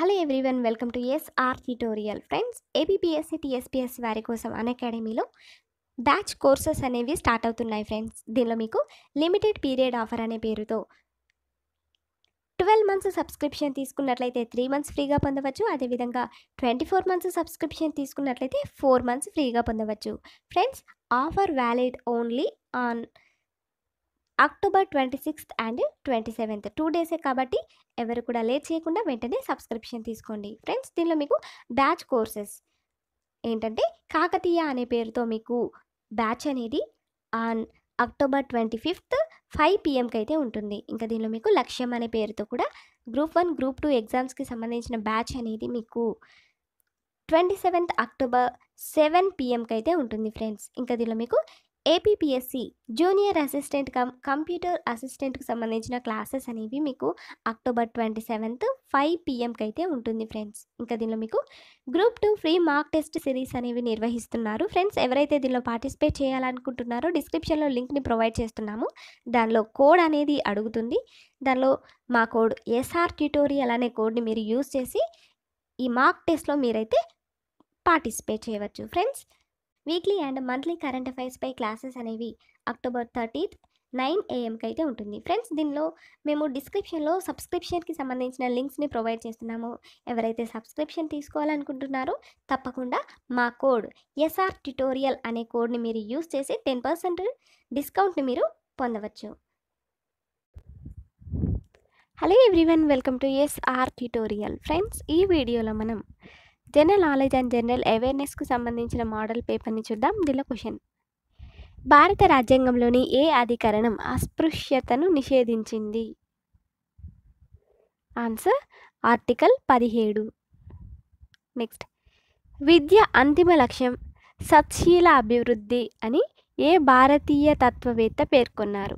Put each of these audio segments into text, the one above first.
hello everyone welcome to SR tutorial friends APPSC TSPSC వారి కోసం అన్ అకాడమీలో బ్యాచ్ కోర్సెస్ అనేవి స్టార్ట్ అవుతున్నాయి ఫ్రెండ్స్ దీనిలో మీకు లిమిటెడ్ పీరియడ్ ఆఫర్ అనే పేరుతో ట్వెల్వ్ మంత్స్ సబ్స్క్రిప్షన్ తీసుకున్నట్లయితే త్రీ మంత్స్ ఫ్రీగా పొందవచ్చు అదేవిధంగా ట్వంటీ ఫోర్ మంత్స్ సబ్స్క్రిప్షన్ తీసుకున్నట్లయితే ఫోర్ మంత్స్ ఫ్రీగా పొందవచ్చు friends offer valid only on October twenty sixth and twenty seventh two డేసే కాబట్టి ఎవరు కూడా లేట్ చేయకుండా వెంటనే సబ్స్క్రిప్షన్ తీసుకోండి ఫ్రెండ్స్ దీనిలో మీకు బ్యాచ్ కోర్సెస్ ఏంటంటే కాకతీయ అనే పేరుతో మీకు బ్యాచ్ అనేది on October twenty fifth five పిఎంకి అయితే ఉంటుంది ఇంకా దీనిలో మీకు లక్ష్యం అనే పేరుతో కూడా గ్రూప్ వన్ గ్రూప్ టూ ఎగ్జామ్స్కి సంబంధించిన బ్యాచ్ అనేది మీకు ట్వంటీ సెవెంత్ అక్టోబర్ సెవెన్ పిఎంకి అయితే ఉంటుంది ఫ్రెండ్స్ ఇంకా దీనిలో మీకు APPSC junior assistant cum computer అసిస్టెంట్కి సంబంధించిన క్లాసెస్ అనేవి మీకు అక్టోబర్ ట్వంటీ సెవెంత్ ఫైవ్ పిఎంకి అయితే ఉంటుంది ఫ్రెండ్స్ ఇంకా దీనిలో మీకు group two free mock test series అనేవి నిర్వహిస్తున్నారు ఫ్రెండ్స్ ఎవరైతే దీనిలో పార్టిసిపేట్ చేయాలనుకుంటున్నారో డిస్క్రిప్షన్లో లింక్ని ప్రొవైడ్ చేస్తున్నాము దానిలో కోడ్ అనేది అడుగుతుంది దానిలో మా కోడ్ ఎస్ఆర్ ట్యూటోరియల్ అనే కోడ్ని మీరు యూజ్ చేసి ఈ మార్క్ టెస్ట్లో మీరైతే పార్టిసిపేట్ చేయవచ్చు friends weekly and monthly current అఫైర్స్పై క్లాసెస్ అనేవి అక్టోబర్ థర్టీత్ నైన్ ఏఎంకి అయితే ఉంటుంది ఫ్రెండ్స్ దీనిలో మేము డిస్క్రిప్షన్లో సబ్స్క్రిప్షన్కి సంబంధించిన లింక్స్ని ప్రొవైడ్ చేస్తున్నాము ఎవరైతే సబ్స్క్రిప్షన్ తీసుకోవాలనుకుంటున్నారో తప్పకుండా మా కోడ్ ఎస్ఆర్ ట్యుటోరియల్ అనే కోడ్ని మీరు యూస్ చేసి టెన్ పర్సెంట్ డిస్కౌంట్ని మీరు పొందవచ్చు hello everyone welcome to SR tutorial friends ఈ వీడియోలో మనం జనరల్ నాలెడ్జ్ అండ్ జనరల్ అవేర్నెస్కు సంబంధించిన మోడల్ పేపర్ని చూద్దాం దీనిలో క్వశ్చన్ భారత రాజ్యాంగంలోని ఏ అధికరణం అస్పృశ్యతను నిషేధించింది ఆన్సర్ ఆర్టికల్ పదిహేడు నెక్స్ట్ విద్య అంతిమ లక్ష్యం సత్శీల అభివృద్ధి అని ఏ భారతీయ తత్వవేత్త పేర్కొన్నారు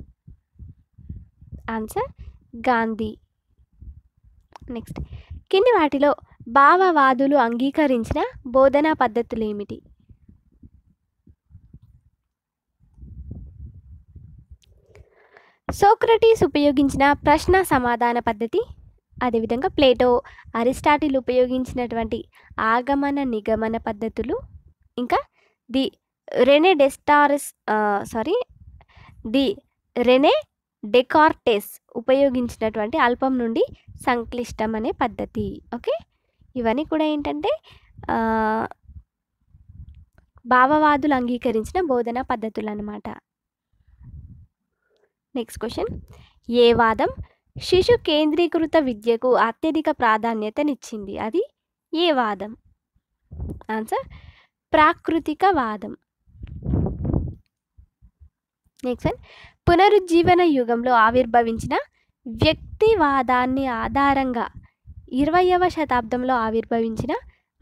ఆన్సర్ గాంధీ నెక్స్ట్ కింది వాటిలో భావవాదులు అంగీకరించిన బోధనా పద్ధతులేమిటి సోక్రటీస్ ఉపయోగించిన ప్రశ్న సమాధాన పద్ధతి అదేవిధంగా ప్లేటో అరిస్టాటిల్ ఉపయోగించినటువంటి ఆగమన నిగమన పద్ధతులు ఇంకా ది రెనే డెస్టారిస్ సారీ ది రెనే డెకార్టెస్ ఉపయోగించినటువంటి అల్పం నుండి సంక్లిష్టం అనే పద్ధతి ఓకే ఇవన్నీ కూడా ఏంటంటే భావవాదులు అంగీకరించిన బోధన పద్ధతులు అన్నమాట నెక్స్ట్ క్వశ్చన్ ఏ వాదం శిశు కేంద్రీకృత విద్యకు అత్యధిక ప్రాధాన్యతనిచ్చింది అది ఏ వాదం ఆన్సర్ ప్రాకృతిక వాదం నెక్స్ట్ పునరుజ్జీవన యుగంలో ఆవిర్భవించిన వ్యక్తివాదాన్ని ఆధారంగా ఇరవయవ శతాబ్దంలో ఆవిర్భవించిన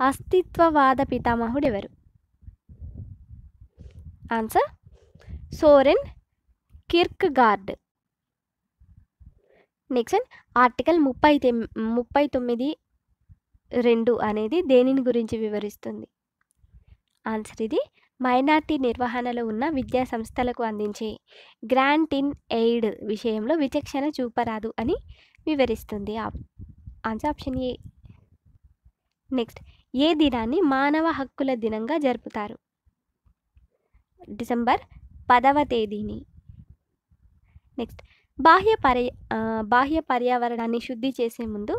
అస్తిత్వవాద పితామహుడు ఎవరు answer Soren Kierkegaard next article ముప్పై ముప్పై తొమ్మిది రెండు అనేది దేనిని గురించి వివరిస్తుంది ఆన్సర్ ఇది మైనార్టీ నిర్వహణలో ఉన్న విద్యా సంస్థలకు అందించే గ్రాంట్ ఇన్ ఎయిడ్ విషయంలో విచక్షణ చూపరాదు అని వివరిస్తుంది ఆన్సర్ ఆప్షన్ ఏ నెక్స్ట్ ఏ దినాన్ని మానవ హక్కుల దినంగా జరుపుతారు డిసెంబర్ పదవ తేదీని నెక్స్ట్ బాహ్య పర్య బాహ్య పర్యావరణాన్ని శుద్ధి చేసే ముందు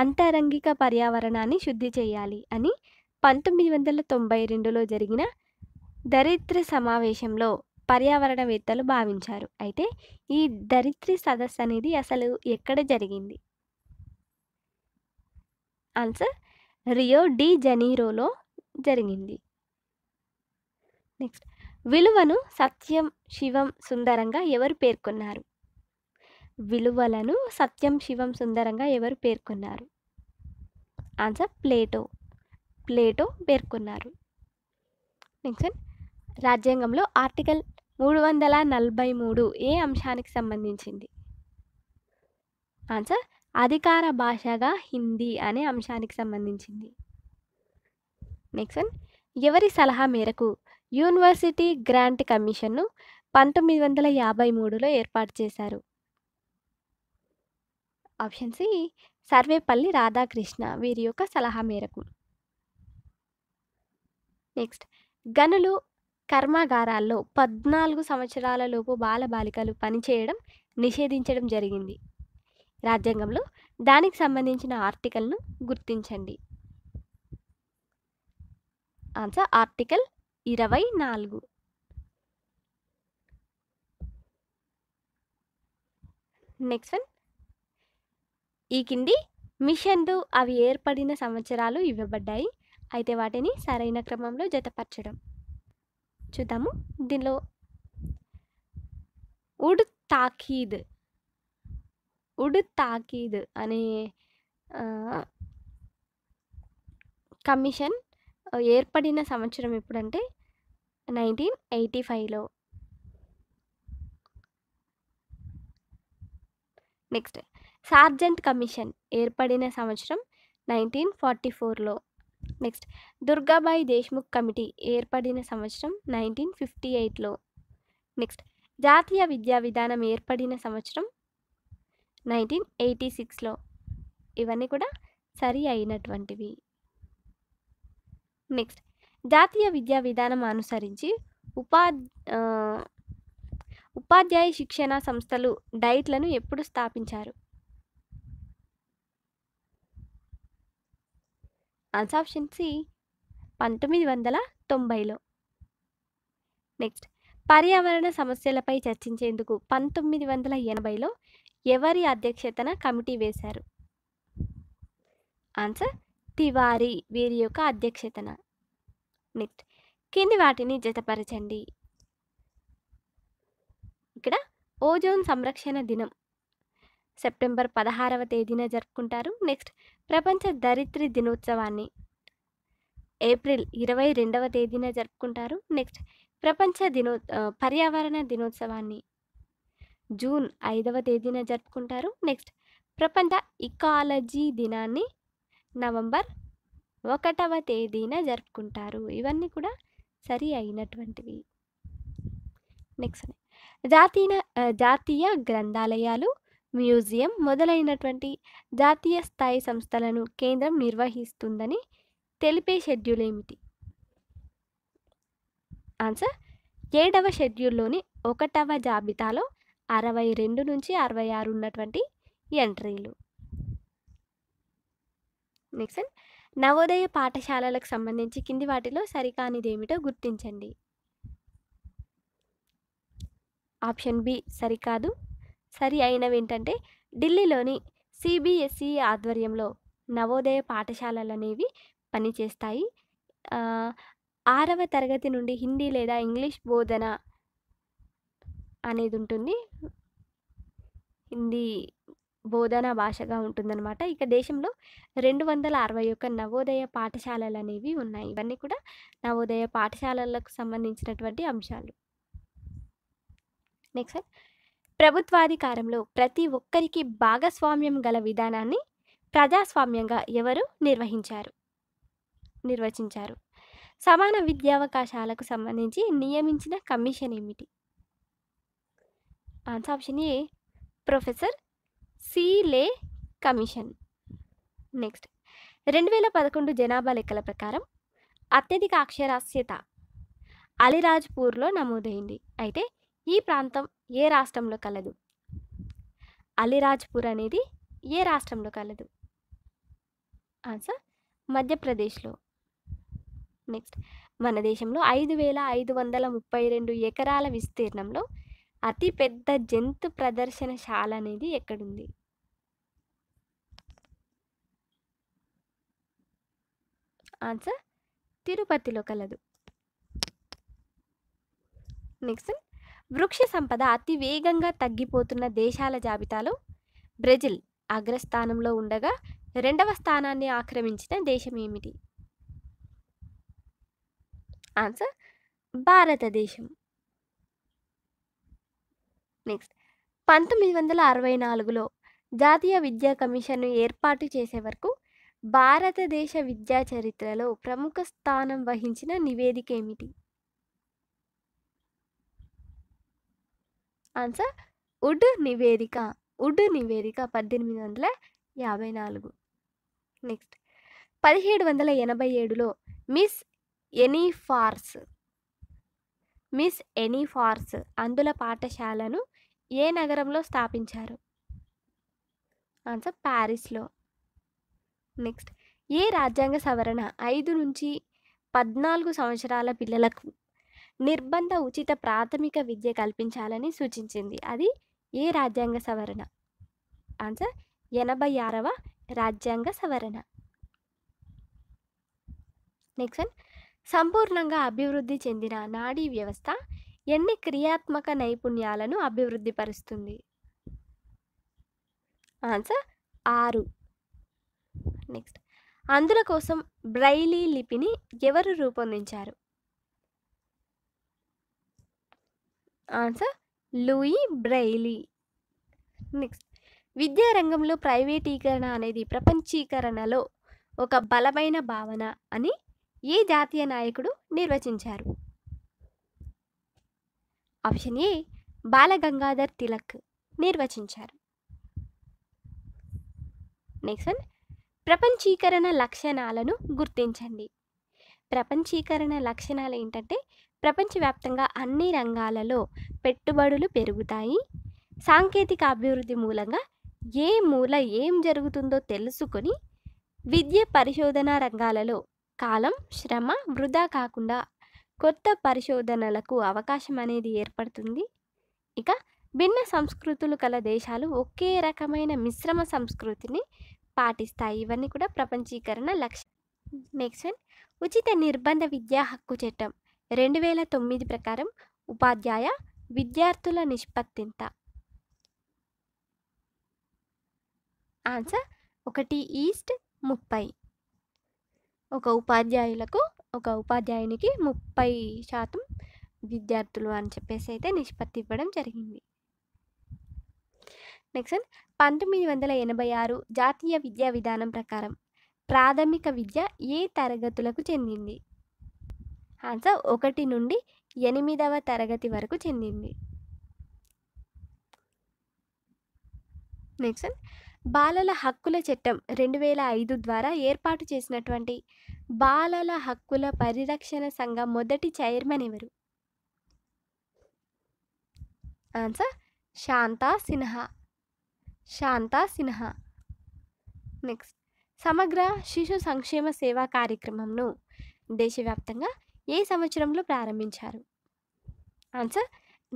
అంతరంగిక పర్యావరణాన్ని శుద్ధి చేయాలి అని పంతొమ్మిది వందల తొంభై రెండులో జరిగిన దరిద్ర సమావేశంలో పర్యావరణవేత్తలు భావించారు అయితే ఈ దరిద్ర సదస్సు అనేది అసలు ఎక్కడ జరిగింది ఆన్సర్ రియో డి జనీరోలో జరిగింది నెక్స్ట్ విలువను సత్యం శివం సుందరంగా ఎవరు పేర్కొన్నారు విలువలను సత్యం శివం సుందరంగా ఎవరు పేర్కొన్నారు ఆన్సర్ ప్లేటో ప్లేటో పేర్కొన్నారు నెక్స్ట్ రాజ్యాంగంలో ఆర్టికల్ మూడు వందల నలభై మూడు ఏ అంశానికి సంబంధించింది ఆన్సర్ అధికార భాషగా హిందీ అనే అంశానికి సంబంధించింది నెక్స్ట్ వన్ ఎవరి సలహా మేరకు యూనివర్సిటీ గ్రాంట్ కమిషన్ను పంతొమ్మిది వందల యాభై మూడులో ఏర్పాటు చేశారు ఆప్షన్ సి సర్వేపల్లి రాధాకృష్ణ వీరి యొక్క సలహా మేరకు నెక్స్ట్ గనులు కర్మాగారాల్లో పద్నాలుగు సంవత్సరాలలోపు బాలబాలికలు పనిచేయడం నిషేధించడం జరిగింది రాజ్యాంగంలో దానికి సంబంధించిన ఆర్టికల్ను గుర్తించండి ఆన్సర్ ఆర్టికల్ ఇరవై నాలుగు నెక్స్ట్ వన్ ఈ కింది మిషన్లు అవి ఏర్పడిన సంవత్సరాలు ఇవ్వబడ్డాయి అయితే వాటిని సరైన క్రమంలో జతపరచడం చూద్దాము దీనిలో ఉడ్ తాఖీద్ ఉడు తాకీద్ అనే కమిషన్ ఏర్పడిన సంవత్సరం ఎప్పుడంటే నైన్టీన్ ఎయిటీ ఫైవ్లో నెక్స్ట్ సార్జెంట్ కమిషన్ ఏర్పడిన సంవత్సరం నైన్టీన్ ఫార్టీ ఫోర్లో నెక్స్ట్ దుర్గాబాయి దేశ్ముఖ్ కమిటీ ఏర్పడిన సంవత్సరం నైన్టీన్ ఫిఫ్టీ ఎయిట్లో నెక్స్ట్ జాతీయ విద్యా విధానం ఏర్పడిన సంవత్సరం నైన్టీన్ ఎయిటీ సిక్స్లో ఇవన్నీ కూడా సరి అయినటువంటివి నెక్స్ట్ జాతీయ విద్యా విధానం అనుసరించి ఉపా ఉపాధ్యాయ శిక్షణ సంస్థలు డైట్లను ఎప్పుడు స్థాపించారు ఆన్సర్ ఆప్షన్ సి పంతొమ్మిది వందల తొంభైలో నెక్స్ట్ పర్యావరణ సమస్యలపై చర్చించేందుకు పంతొమ్మిది వందల ఎనభైలో ఎవరి అధ్యక్షతన కమిటీ వేశారు ఆన్సర్ తివారి వీరి యొక్క అధ్యక్షతన నెక్స్ట్ కింది వాటిని జతపరచండి ఇక్కడ ఓజోన్ సంరక్షణ దినం సెప్టెంబర్ పదహారవ తేదీన జరుపుకుంటారు నెక్స్ట్ ప్రపంచ దరిత్రి దినోత్సవాన్ని ఏప్రిల్ ఇరవై రెండవ తేదీన జరుపుకుంటారు నెక్స్ట్ ప్రపంచ దినో పర్యావరణ దినోత్సవాన్ని జూన్ ఐదవ తేదీన జరుపుకుంటారు నెక్స్ట్ ప్రపంచ ఇకాలజీ దినాన్ని నవంబర్ ఒకటవ తేదీన జరుపుకుంటారు ఇవన్నీ కూడా సరి అయినటువంటివి నెక్స్ట్ జాతీయ జాతీయ గ్రంథాలయాలు మ్యూజియం మొదలైనటువంటి జాతీయ స్థాయి సంస్థలను కేంద్రం నిర్వహిస్తుందని తెలిపే షెడ్యూల్ ఏమిటి ఆన్సర్ ఏడవ షెడ్యూల్లోని ఒకటవ జాబితాలో అరవై రెండు నుంచి అరవై ఆరు ఉన్నటువంటి ఎంట్రీలు నెక్స్ట్ నవోదయ పాఠశాలలకు సంబంధించి కింది వాటిలో సరికానిదేమిటో గుర్తించండి ఆప్షన్ బి సరికాదు సరి అయినవి ఏంటంటే ఢిల్లీలోని సిబిఎస్ఈ ఆధ్వర్యంలో నవోదయ పాఠశాలలు అనేవి పనిచేస్తాయి ఆరవ తరగతి నుండి హిందీ లేదా ఇంగ్లీష్ బోధన అనేది ఉంటుంది హిందీ బోధనా భాషగా ఉంటుందన్నమాట ఇక దేశంలో రెండు వందల అరవై ఒక్క నవోదయ పాఠశాలలు అనేవి ఉన్నాయి ఇవన్నీ కూడా నవోదయ పాఠశాలలకు సంబంధించినటువంటి అంశాలు నెక్స్ట్ ప్రభుత్వాధికారంలో ప్రతి ఒక్కరికి భాగస్వామ్యం గల విధానాన్ని ప్రజాస్వామ్యంగా ఎవరు నిర్వహించారు నిర్వచించారు సమాన విద్యావకాశాలకు సంబంధించి నియమించిన కమిషన్ ఏమిటి answer option A professor C commission next రెండు వేల పదకొండు జనాభా లెక్కల ప్రకారం అత్యధిక అక్షరాస్యత అలిరాజ్పూర్లో నమోదైంది అయితే ఈ ప్రాంతం ఏ రాష్ట్రంలో కలదు అలిరాజ్పూర్ అనేది ఏ రాష్ట్రంలో కలదు ఆన్సర్ మధ్యప్రదేశ్లో నెక్స్ట్ మన దేశంలో ఐదు వేల ఐదు వందల ముప్పై రెండు ఎకరాల విస్తీర్ణంలో అతిపెద్ద జంతు ప్రదర్శనశాల అనేది ఎక్కడుంది ఆన్సర్ తిరుపతిలో కలదు నెక్స్ట్ వృక్ష సంపద అతి వేగంగా తగ్గిపోతున్న దేశాల జాబితాలో బ్రెజిల్ అగ్రస్థానంలో ఉండగా రెండవ స్థానాన్ని ఆక్రమించిన దేశం ఏమిటి ఆన్సర్ భారతదేశం నెక్స్ట్ పంతొమ్మిది వందల అరవై నాలుగులో జాతీయ విద్యా కమిషన్ను ఏర్పాటు చేసే వరకు భారతదేశ విద్యా చరిత్రలో ప్రముఖ స్థానం వహించిన నివేదిక ఏమిటి ఆన్సర్ ఉడ్ నివేదిక ఉడ్ నివేదిక పద్దెనిమిది వందల యాభై నాలుగు నెక్స్ట్ పదిహేడు వందల ఎనభై ఏడులో మిస్ ఎనీఫార్స్ మిస్ ఎనీఫార్స్ అందుల పాఠశాలను ఏ నగరంలో స్థాపించారు ఆన్సర్ ప్యారిస్లో నెక్స్ట్ ఏ రాజ్యాంగ సవరణ ఐదు నుంచి పద్నాలుగు సంవత్సరాల పిల్లలకు నిర్బంధ ఉచిత ప్రాథమిక విద్య కల్పించాలని సూచించింది అది ఏ రాజ్యాంగ సవరణ ఆన్సర్ ఎనభై ఆరవ రాజ్యాంగ సవరణ నెక్స్ట్ సంపూర్ణంగా అభివృద్ధి చెందిన నాడీ వ్యవస్థ ఎన్ని క్రియాత్మక నైపుణ్యాలను అభివృద్ధిపరుస్తుంది ఆన్సర్ ఆరు నెక్స్ట్ అందుల కోసం బ్రైలీ లిపిని ఎవరు రూపొందించారు ఆన్సర్ లూయి బ్రైలీ నెక్స్ట్ విద్యా రంగంలో ప్రైవేటీకరణ అనేది ప్రపంచీకరణలో ఒక బలమైన భావన అని ఏ జాతీయ నాయకుడు నిర్వచించారు ఆప్షన్ ఏ బాలగంగాధర్ తిలక్ నిర్వచించారు నెక్స్ట్ వన్ ప్రపంచీకరణ లక్షణాలను గుర్తించండి ప్రపంచీకరణ లక్షణాలు ఏంటంటే ప్రపంచవ్యాప్తంగా అన్ని రంగాలలో పెట్టుబడులు పెరుగుతాయి సాంకేతిక అభివృద్ధి మూలంగా ఏ మూల ఏం జరుగుతుందో తెలుసుకొని విద్య పరిశోధన రంగాలలో కాలం శ్రమ వృధా కాకుండా కొత్త పరిశోధనలకు అవకాశం అనేది ఏర్పడుతుంది ఇక భిన్న సంస్కృతులు కల దేశాలు ఒకే రకమైన మిశ్రమ సంస్కృతిని పాటిస్తాయి ఇవన్నీ కూడా ప్రపంచీకరణ లక్ష్యం నెక్స్ట్ వన్ ఉచిత నిర్బంధ విద్యా హక్కు చట్టం రెండు వేల తొమ్మిది ప్రకారం ఉపాధ్యాయ విద్యార్థుల నిష్పత్తింత ఆన్సర్ ఒకటి ఈస్ట్ ముప్పై ఒక ఉపాధ్యాయులకు ఒక ఉపాధ్యాయునికి ముప్పై శాతం విద్యార్థులు అని చెప్పేసి అయితే నిష్పత్తి ఇవ్వడం జరిగింది నెక్స్ట్ పంతొమ్మిది వందల ఎనభై ఆరు జాతీయ విద్యా విధానం ప్రకారం ప్రాథమిక విద్య ఏ తరగతులకు చెందింది ఆన్సర్ ఒకటి నుండి ఎనిమిదవ తరగతి వరకు చెందింది నెక్స్ట్ బాలల హక్కుల చట్టం రెండు వేల ఐదు ద్వారా ఏర్పాటు చేసినటువంటి బాలల హక్కుల పరిరక్షణ సంఘం మొదటి చైర్మన్ ఎవరు ఆన్సర్ శాంతా సిన్హా శాంతా సిన్హా నెక్స్ట్ సమగ్ర శిశు సంక్షేమ సేవా కార్యక్రమంను దేశవ్యాప్తంగా ఏ సంవత్సరంలో ప్రారంభించారు ఆన్సర్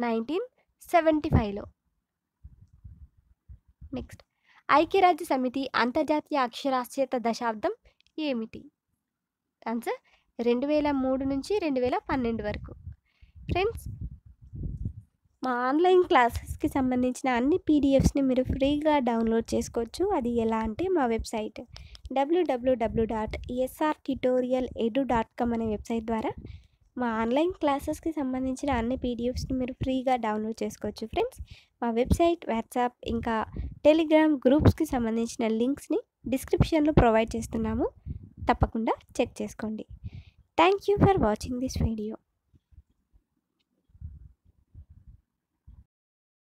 నైన్టీన్ సెవెంటీ ఫైవ్లో నెక్స్ట్ ఐక్యరాజ్య సమితి అంతర్జాతీయ అక్షరాస్యత దశాబ్దం ఏమిటి ఆన్సర్ రెండు వేల మూడు నుంచి రెండు వేల పన్నెండు వరకు ఫ్రెండ్స్ మా ఆన్లైన్ క్లాసెస్కి సంబంధించిన అన్ని పీడిఎఫ్స్ని మీరు ఫ్రీగా డౌన్లోడ్ చేసుకోవచ్చు అది ఎలా అంటే మా website WWW dot SR tutorial edu dot com అనే వెబ్సైట్ ద్వారా మా ఆన్లైన్ క్లాసెస్కి సంబంధించిన అన్ని పీడిఎఫ్స్ని మీరు ఫ్రీగా డౌన్లోడ్ చేసుకోవచ్చు ఫ్రెండ్స్ మా వెబ్సైట్ వాట్సాప్ ఇంకా టెలిగ్రామ్ గ్రూప్స్కి సంబంధించిన లింక్స్ని డిస్క్రిప్షన్లో ప్రొవైడ్ చేస్తున్నాము తప్పకుండా చెక్ చేసుకోండి thank you for watching this video